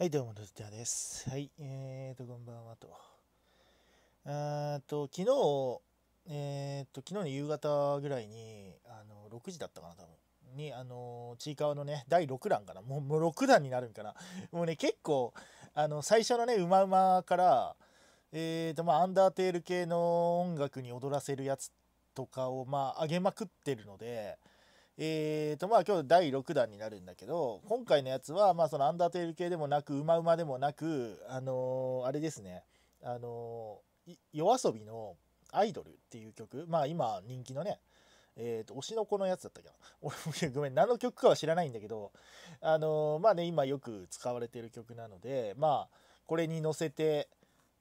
はい、どうも、ルスターです。はい、えーと、こんばんはと。えーと、昨日、えーと、昨日の夕方ぐらいに、あの、6時だったかな、多分。に、あの、ちいかわのね、第6弾かな。もう、もう6弾になるんかな。もうね、結構、あの、最初のね、うまうまから、えーと、まあ、アンダーテール系の音楽に踊らせるやつとかを、まあ、上げまくってるので、えーとまあ、今日第6弾になるんだけど今回のやつは、まあ、そのアンダーテール系でもなくうまうまでもなく、あのー、あれですね、あのー、夜遊びの「アイドル」っていう曲まあ今人気のねえーと、推しの子のやつだったけど 俺もごめん何の曲かは知らないんだけどあのー、まあね今よく使われてる曲なのでまあこれに乗せて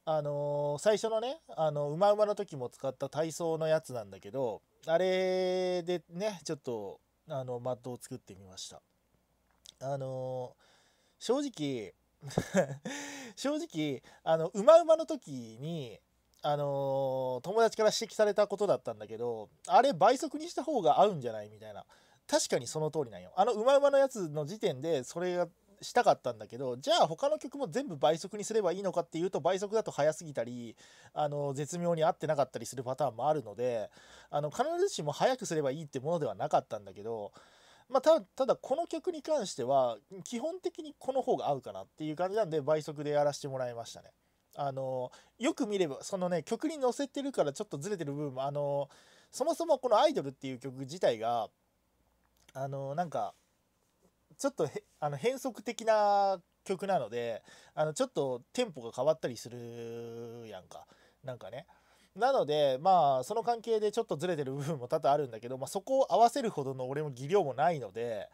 あの最初のね「あのうまうま」の時も使った体操のやつなんだけどあれでねちょっとあのマットを作ってみましたあのー、正直 正直あのうまうまの時にあのー、友達から指摘されたことだったんだけどあれ倍速にした方が合うんじゃないみたいな確かにその通りなんよあのうまうまのやつの時点でそれがしたかったんだけどじゃあ他の曲も全部倍速にすればいいのかっていうと倍速だと早すぎたりあの絶妙に合ってなかったりするパターンもあるのであの必ずしも早くすればいいってものではなかったんだけど、まあ、たただこの曲に関しては基本的にこの方が合うかなっていう感じなんで倍速でやらせてもらいましたね。あのよく見ればそのね曲に載せてるからちょっとずれてる部分もあのそもそもこの「アイドル」っていう曲自体があのなんかちょっとあの変則的な曲なのであのちょっとテンポが変わったりするやんかなんかねなのでまあその関係でちょっとずれてる部分も多々あるんだけど、まあ、そこを合わせるほどの俺も技量もないので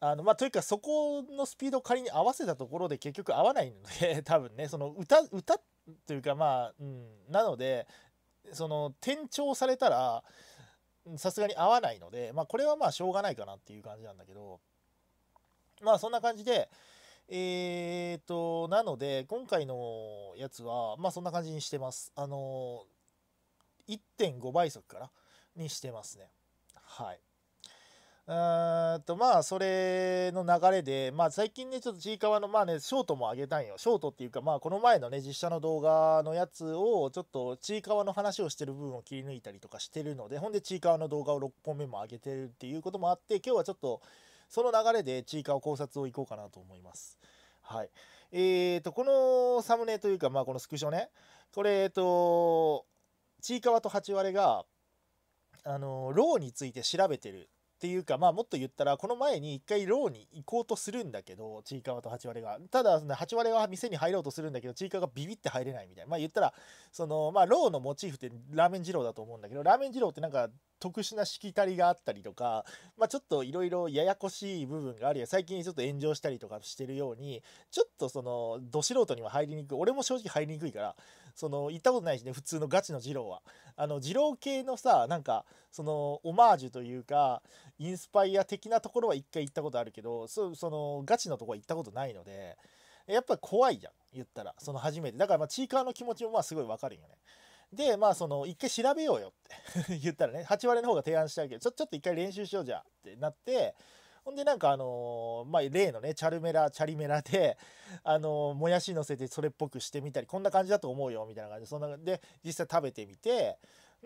あのまあというかそこのスピードを仮に合わせたところで結局合わないので 多分ねその歌歌というかまあ、うん、なのでその転調されたらさすがに合わないので、まあ、これはまあしょうがないかなっていう感じなんだけど。まあそんな感じで、えー、っと、なので、今回のやつは、まあそんな感じにしてます。あの1.5倍速かなにしてますね。はい。うんとまあそれの流れで、まあ、最近ねちょっとちいかわのまあねショートもあげたんよショートっていうかまあこの前のね実写の動画のやつをちょっとちいかわの話をしてる部分を切り抜いたりとかしてるのでほんでちいかわの動画を6本目も上げてるっていうこともあって今日はちょっとその流れでちいか考察をいこうかなと思います。はい。えーと、このサムネというか、まあ、このスクショね、これ、えっ、ー、と、ちいかわとハチワレが、あの、ローについて調べてるっていうかまあもっと言ったらこの前に一回ローに行こうとするんだけどちいかわとハチワレがただハチワレは店に入ろうとするんだけどちいかわがビビって入れないみたいなまあ言ったらそのまあローのモチーフってラーメン二郎だと思うんだけどラーメン二郎ってなんか特殊なしきたりがあったりとか、まあ、ちょっといろいろややこしい部分があるや最近ちょっと炎上したりとかしてるようにちょっとそのど素人には入りにくい俺も正直入りにくいからその行ったことないしね普通のガチの二郎はあの二郎系のさなんかそのオマージュというかインスパイア的なところは一回行ったことあるけどそそのガチのとこは行ったことないのでやっぱ怖いじゃん言ったらその初めてだからまあチーカーの気持ちもまあすごいわかるよねで、まあ、その、一回調べようよって 言ったらね、8割の方が提案してあるけど、ちょ、ちょっと一回練習しようじゃってなって、ほんでなんかあのー、まあ、例のね、チャルメラ、チャリメラで、あのー、もやし乗せてそれっぽくしてみたり、こんな感じだと思うよ、みたいな感じで、そんな、で、実際食べてみて、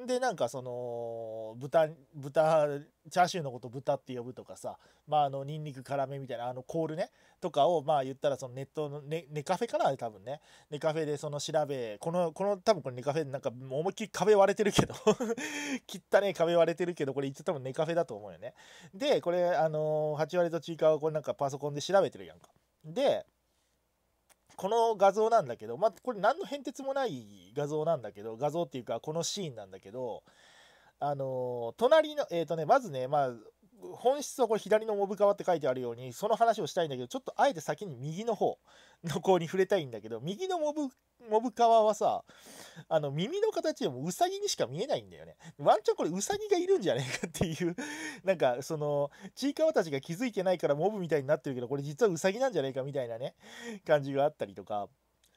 でなんかその豚豚チャーシューのこと豚って呼ぶとかさまああのニンニク辛めみたいなあのコールねとかをまあ言ったらそのネットのネネカフェかな多分ねネカフェでその調べこのこの多分これネカフェでなんか思いっきり壁割れてるけど切ったね壁割れてるけどこれ一応多分ネカフェだと思うよねでこれあの8割とちいかわこれなんかパソコンで調べてるやんかでこの画像なんだけど、まあ、これ何の変哲もない画像なんだけど、画像っていうか、このシーンなんだけど、あのー、隣の、えっ、ー、とね、まずね、まあ、本質はこれ左のモブ川って書いてあるようにその話をしたいんだけどちょっとあえて先に右の方の子に触れたいんだけど右のモブモブ川はさあの耳の形でもウサギにしか見えないんだよねワンチャンこれウサギがいるんじゃねえかっていう なんかそのちいかわたちが気づいてないからモブみたいになってるけどこれ実はウサギなんじゃねえかみたいなね感じがあったりとか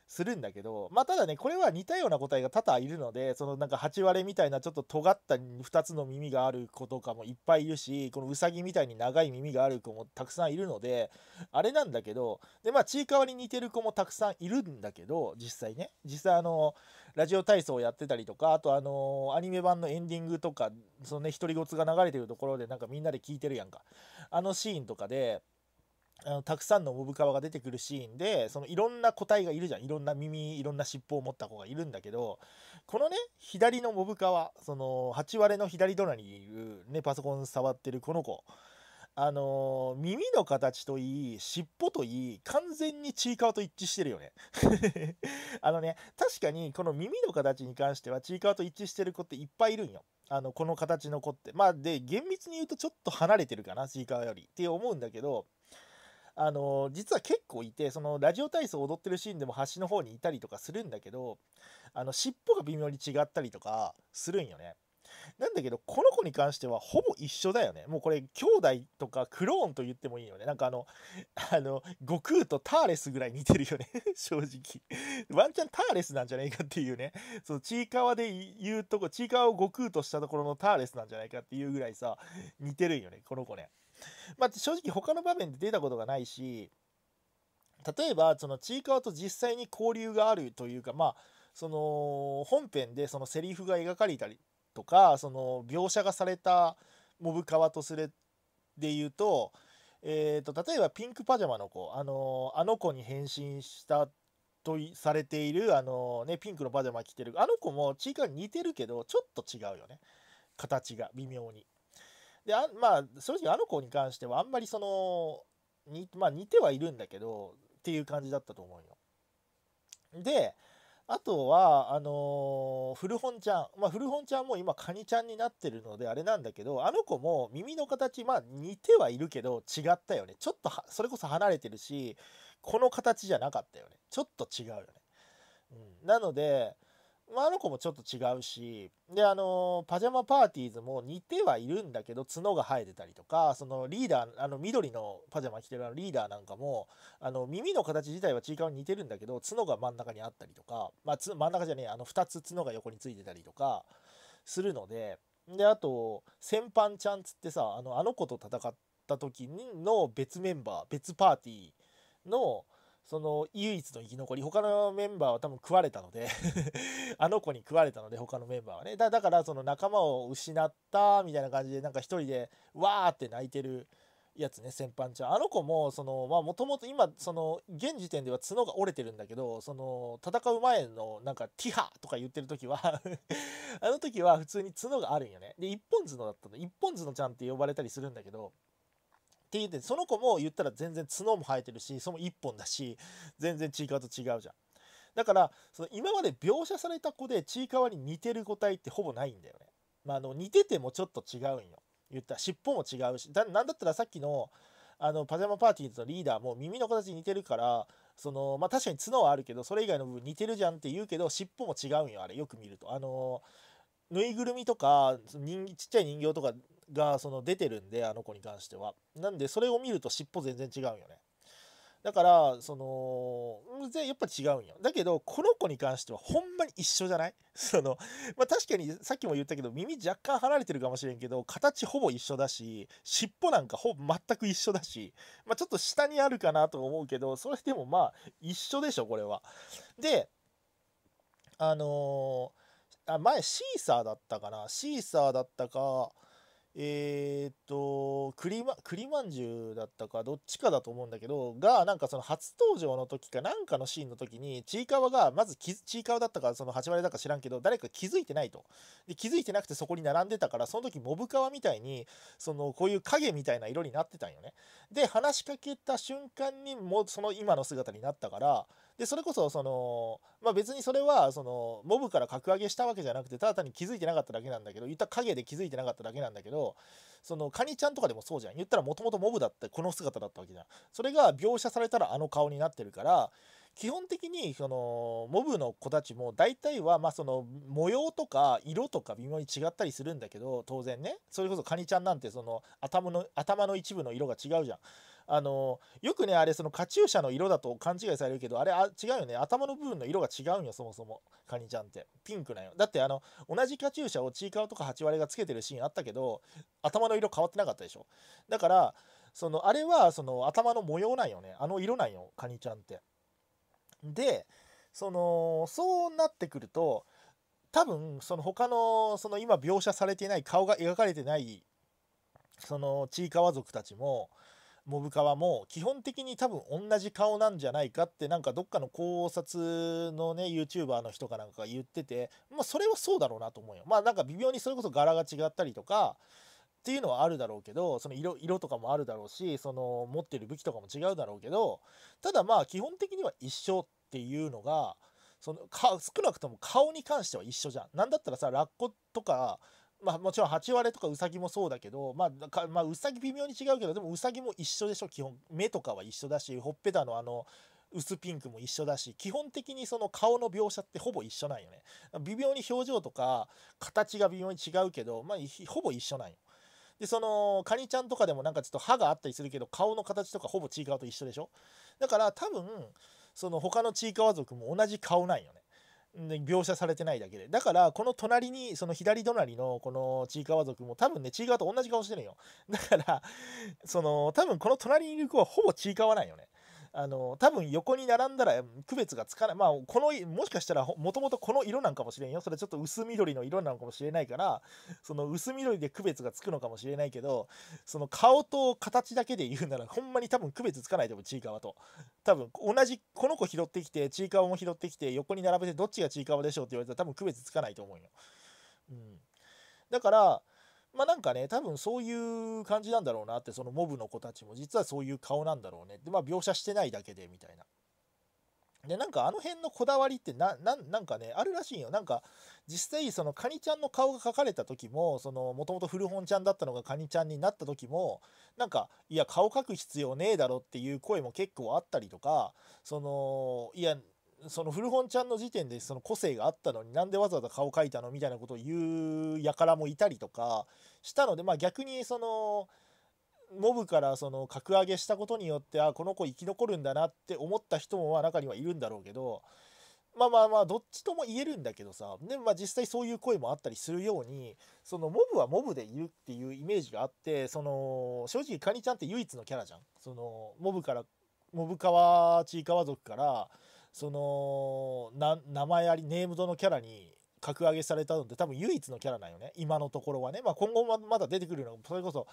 するんだけど、まあ、ただね、これは似たような個体が多々いるので、そのなんか8割レみたいなちょっと尖った2つの耳がある子とかもいっぱいいるし、このウサギみたいに長い耳がある子もたくさんいるので、あれなんだけど、で、まあ、ちいかわに似てる子もたくさんいるんだけど、実際ね、実際あの、ラジオ体操をやってたりとか、あとあの、アニメ版のエンディングとか、そのね、独り言が流れてるところでなんかみんなで聞いてるやんか。あのシーンとかで、あのたくさんのモブカワが出てくるシーンでそのいろんな個体がいるじゃんいろんな耳いろんな尻尾を持った子がいるんだけどこのね左のモブカワその8割の左隣にいる、ね、パソコン触ってるこの子あのー、耳の形といい尻尾といい完全にチーカわと一致してるよね あのね確かにこの耳の形に関してはチーカわと一致してる子っていっぱいいるんよあのこの形の子ってまあで厳密に言うとちょっと離れてるかなチーカわよりって思うんだけどあの実は結構いてそのラジオ体操踊ってるシーンでも端の方にいたりとかするんだけどあの尻尾が微妙に違ったりとかするんよね。なんだけどこの子に関してはほぼ一緒だよね。もうこれ兄弟とかクローンと言ってもいいよね。なんかあのあの悟空とターレスぐらい似てるよね 正直。ワンチャンターレスなんじゃないかっていうね。そのちいかわで言うとこちいかわを悟空としたところのターレスなんじゃないかっていうぐらいさ似てるよねこの子ね。まあ、正直他の場面で出たことがないし、例えば、そのちいかわと実際に交流があるというか、まあ、その本編でそのセリフが描かれたりとか、その描写がされたモブカワとすれで言うと、えーと、例えばピンクパジャマの子、あのあの子に変身したとされている、あのね、ピンクのパジャマ着てるあの子もちいかわに似てるけどちょっと違うよね形が微妙にであまあ正直あの子に関してはあんまりそのに、まあ、似てはいるんだけどっていう感じだったと思うよ。であとは、あのー、古本ちゃん。まあ、古本ちゃんも今、カニちゃんになってるので、あれなんだけど、あの子も耳の形、まあ、似てはいるけど、違ったよね。ちょっとそれこそ離れてるし、この形じゃなかったよね。ちょっと違うよね。うん、なので、まあ、の子もちょっと違うしであのパジャマパーティーズも似てはいるんだけど角が生えてたりとかそのリーダーあの緑のパジャマ着てるあのリーダーなんかもあの耳の形自体はちいかわに似てるんだけど角が真ん中にあったりとか、まあ、つ真ん中じゃねえあの2つ角が横についてたりとかするのでであと戦犯ちゃんつってさあのあの子と戦った時の別メンバー別パーティーのその唯一の生き残り他のメンバーは多分食われたので あの子に食われたので他のメンバーはねだからその仲間を失ったみたいな感じでなんか一人でわーって泣いてるやつね先輩ちゃんあの子もそのまあもともと今その現時点では角が折れてるんだけどその戦う前のなんか「ティハ!」とか言ってる時は あの時は普通に角があるんよねで一本角だったの一本角ちゃんって呼ばれたりするんだけどって言ってその子も言ったら全然角も生えてるしその1本だし全然ちいかわと違うじゃん。だからその今まで描写された子でちいかわに似てる個体ってほぼないんだよね。まあ、あの似ててもちょっと違うんよ。言ったら尻尾も違うしだなんだったらさっきのあのパジャマパーティーのリーダーも耳の形に似てるからそのまあ確かに角はあるけどそれ以外の部分似てるじゃんって言うけど尻尾も違うんよあれよく見ると。あのぬいぐるみとか人ちっちゃい人形とかがその出てるんであの子に関してはなんでそれを見ると尻尾全然違うよねだからそのやっぱ違うんよだけどこの子に関してはほんまに一緒じゃない その、まあ、確かにさっきも言ったけど耳若干離れてるかもしれんけど形ほぼ一緒だし尻尾なんかほぼ全く一緒だし、まあ、ちょっと下にあるかなと思うけどそれでもまあ一緒でしょこれはであのあ前シーサーだったかなシーサーだったかえー、っと栗まんじゅうだったかどっちかだと思うんだけどがなんかその初登場の時かなんかのシーンの時にちいかわがまずちいかわだったかそのま割だか知らんけど誰か気づいてないとで気づいてなくてそこに並んでたからその時モブカワみたいにそのこういう影みたいな色になってたんよねで話しかけた瞬間にもうその今の姿になったからでそれこそその、まあ、別にそれはそのモブから格上げしたわけじゃなくてただ単に気づいてなかっただけなんだけど言った影で気づいてなかっただけなんだけどそのカニちゃんとかでもそうじゃん言ったらもともとモブだってこの姿だったわけじゃんそれが描写されたらあの顔になってるから基本的にそのモブの子たちも大体はまあその模様とか色とか微妙に違ったりするんだけど当然ねそれこそカニちゃんなんてその頭の頭の一部の色が違うじゃんあのよくねあれそのカチューシャの色だと勘違いされるけどあれあ違うよね頭の部分の色が違うんよそもそもカニちゃんってピンクなんよだってあの同じカチューシャをちいかわとかハチワレがつけてるシーンあったけど頭の色変わってなかったでしょだからそのあれはその頭の模様なんよねあの色なんよカニちゃんってでそのそうなってくると多分その他のその今描写されてない顔が描かれてないそのちいかわ族たちもモブカワも基本的に多分同じ顔なんじゃないかってなんかどっかの考察のね YouTuber の人かなんかが言っててまあそれはそうだろうなと思うよまあなんか微妙にそれこそ柄が違ったりとかっていうのはあるだろうけどその色色とかもあるだろうしその持ってる武器とかも違うだろうけどただまあ基本的には一緒っていうのがそのか少なくとも顔に関しては一緒じゃん。なんだったらさラッコとかまあ、もちろん8割とかウサギもそうだけど、まあ、かまあ、ウサギ微妙に違うけどでもウサギも一緒でしょ基本目とかは一緒だしほっぺたのあの薄ピンクも一緒だし基本的にその顔の描写ってほぼ一緒なんよね微妙に表情とか形が微妙に違うけど、まあ、ほぼ一緒なんよでそのカニちゃんとかでもなんかちょっと歯があったりするけど顔の形とかほぼちいかわと一緒でしょだから多分その他のちいかわ族も同じ顔なんよね描写されてないだけでだからこの隣にその左隣のこのちいかわ族も多分ねちいかわと同じ顔してるよだからその多分この隣にいる子はほぼちいかわないよねあの多分横に並んだら区別がつかないまあこのもしかしたらもともとこの色なんかもしれんよそれちょっと薄緑の色なのかもしれないからその薄緑で区別がつくのかもしれないけどその顔と形だけで言うならほんまに多分区別つかないと思うちいかわと多分同じこの子拾ってきてちいかわも拾ってきて横に並べてどっちがちいかわでしょうって言われたら多分区別つかないと思うよ、うん、だからまあなんかね、多分そういう感じなんだろうなって、そのモブの子たちも実はそういう顔なんだろうねって、まあ描写してないだけでみたいな。で、なんかあの辺のこだわりってな、ななんかね、あるらしいよ。なんか実際そのカニちゃんの顔が描かれた時も、そのもともと古本ちゃんだったのがカニちゃんになった時も、なんか、いや、顔描く必要ねえだろっていう声も結構あったりとか、その、いや、その古本ちゃんの時点でその個性があったのになんでわざわざ顔描いたのみたいなことを言う輩もいたりとかしたので、まあ、逆にそのモブからその格上げしたことによってあこの子生き残るんだなって思った人もまあ中にはいるんだろうけどまあまあまあどっちとも言えるんだけどさで、まあ、実際そういう声もあったりするようにそのモブはモブでいるっていうイメージがあってその正直カニちゃんって唯一のキャラじゃん。そのモブからモブ川ちいかわ族からその名前ありネームドのキャラに格上げされたのって多分唯一のキャラなんよね今のところはね、まあ、今後もまだ出てくるのそれこそ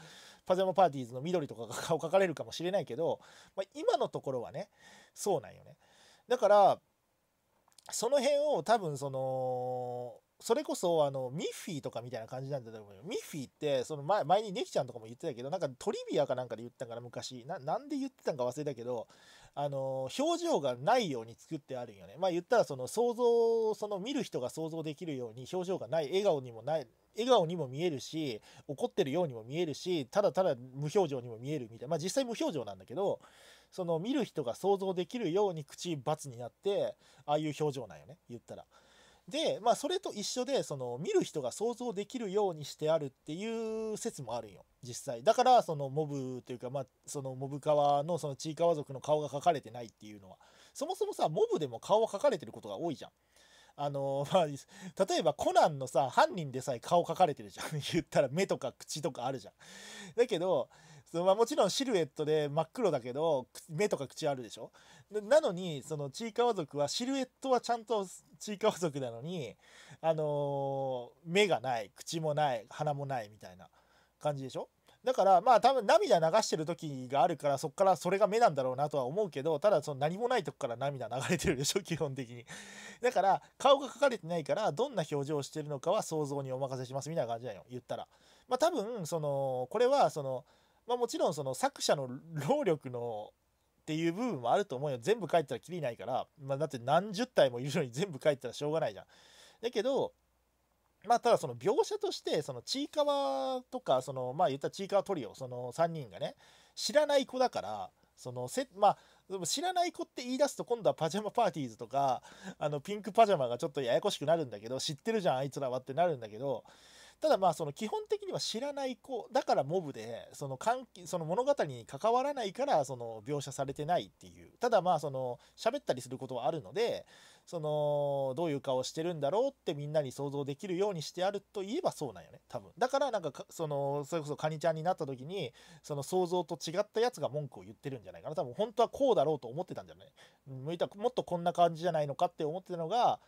パジャマパーティーズの緑とかが顔描かれるかもしれないけど、まあ、今のところはねそうなんよねだからその辺を多分そのそれこそあのミッフィーとかみたいな感じなんだと思うよミッフィーってその前前にネキちゃんとかも言ってたけどなんかトリビアかなんかで言ったから昔ななんで言ってたんか忘れたけどあの表情がないように作ってあるんよね。まあ言ったらその想像その見る人が想像できるように表情がない笑顔にもない笑顔にも見えるし怒ってるようにも見えるしただただ無表情にも見えるみたいなまあ実際無表情なんだけどその見る人が想像できるように口バツになってああいう表情なんよね言ったら。で、まあ、それと一緒で、その、見る人が想像できるようにしてあるっていう説もあるんよ、実際。だから、その、モブというか、まあ、その、モブ川の、その、ちいかわ族の顔が描かれてないっていうのは。そもそもさ、モブでも顔は描かれてることが多いじゃん。あのー、まあ、例えばコナンのさ、犯人でさえ顔描かれてるじゃん。言ったら目とか口とかあるじゃん。だけど、そのまあ、もちろんシルエットで真っ黒だけど目とか口あるでしょなのにそのちいかわ族はシルエットはちゃんとちいかわ族なのに、あのー、目がない口もない鼻もないみたいな感じでしょだからまあ多分涙流してる時があるからそっからそれが目なんだろうなとは思うけどただその何もないとこから涙流れてるでしょ 基本的にだから顔が描かれてないからどんな表情をしてるのかは想像にお任せしますみたいな感じだよ言ったらまあ多分そのこれはそのまあ、もちろんその作者の労力のっていう部分もあると思うよ全部書いたらきりないから、まあ、だって何十体もいるのに全部書いたらしょうがないじゃん。だけどまあただその描写としてそのちいかわとかそのまあ言ったちいかわトリオその3人がね知らない子だからそのせまあ知らない子って言い出すと今度はパジャマパーティーズとかあのピンクパジャマがちょっとややこしくなるんだけど知ってるじゃんあいつらはってなるんだけどただまあその基本的には知らない子だからモブでその関その物語に関わらないからその描写されてないっていうただまあその喋ったりすることはあるのでそのどういう顔してるんだろうってみんなに想像できるようにしてあるといえばそうなんよね多分だからなんかそのそれこそカニちゃんになった時にその想像と違ったやつが文句を言ってるんじゃないかな多分本当はこうだろうと思ってたんじゃない向いたもっとこんな感じじゃないのかって思ってたのが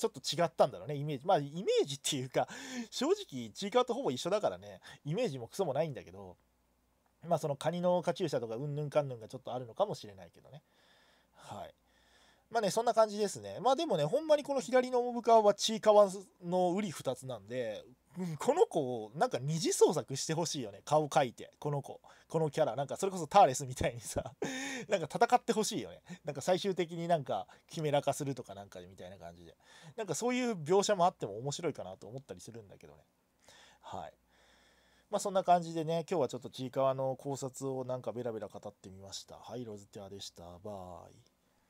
ちょっと違ったんだろうね、イメージ。まあ、イメージっていうか、正直、ちいかわとほぼ一緒だからね、イメージもクソもないんだけど、まあ、そのカニのカチューシャとか、うんぬんかんぬんがちょっとあるのかもしれないけどね。はい。まあね、そんな感じですね。まあでもね、ほんまにこの左のモブカはちいかわの瓜二つなんで、この子をなんか二次創作してほしいよね顔描いてこの子このキャラなんかそれこそターレスみたいにさ なんか戦ってほしいよねなんか最終的になんかキメラ化するとかなんかみたいな感じでなんかそういう描写もあっても面白いかなと思ったりするんだけどねはいまあそんな感じでね今日はちょっとちいかわの考察をなんかベラベラ語ってみましたはいロズテアでしたバイ